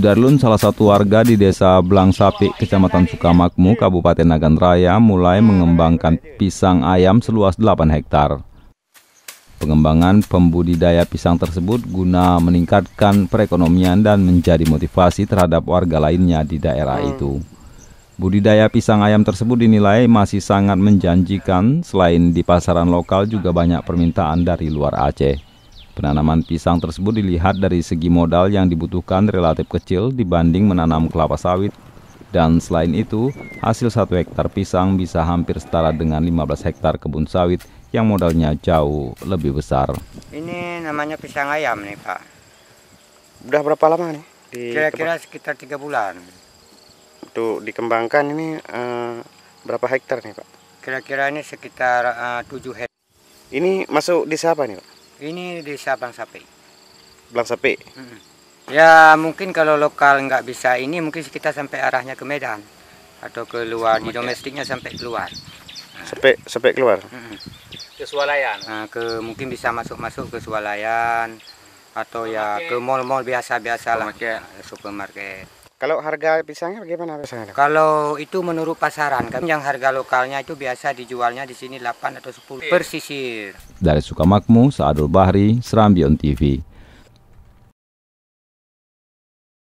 Sudarlun, salah satu warga di desa Blangsapi, kecamatan Sukamakmu, Kabupaten Nagan Raya, mulai mengembangkan pisang ayam seluas 8 hektar. Pengembangan pembudidaya pisang tersebut guna meningkatkan perekonomian dan menjadi motivasi terhadap warga lainnya di daerah hmm. itu. Budidaya pisang ayam tersebut dinilai masih sangat menjanjikan, selain di pasaran lokal juga banyak permintaan dari luar Aceh. Penanaman pisang tersebut dilihat dari segi modal yang dibutuhkan relatif kecil dibanding menanam kelapa sawit. Dan selain itu, hasil satu hektar pisang bisa hampir setara dengan 15 hektar kebun sawit yang modalnya jauh lebih besar. Ini namanya pisang ayam nih Pak. Udah berapa lama nih? Kira-kira sekitar tiga bulan. Untuk dikembangkan ini uh, berapa hektar nih Pak? Kira-kira ini sekitar eh, uh, 7 hektar. Ini masuk desa apa nih Pak? Ini desa Sabang Sape. Bang Sape. Hmm. Ya mungkin kalau lokal nggak bisa ini mungkin kita sampai arahnya ke Medan atau ke luar. di domestiknya sampai keluar. Nah. Sampai keluar. Hmm. Ke swalayan. Nah, ke mungkin bisa masuk-masuk ke swalayan atau ya ke mall-mall biasa-biasa lah. Nah, supermarket. Kalau harga pisangnya bagaimana pisangnya? Kalau itu menurut pasaran, kan yang harga lokalnya itu biasa dijualnya di sini 8 atau 10 per Dari Sukamakmur, Saadul Bahri, Serambi On TV.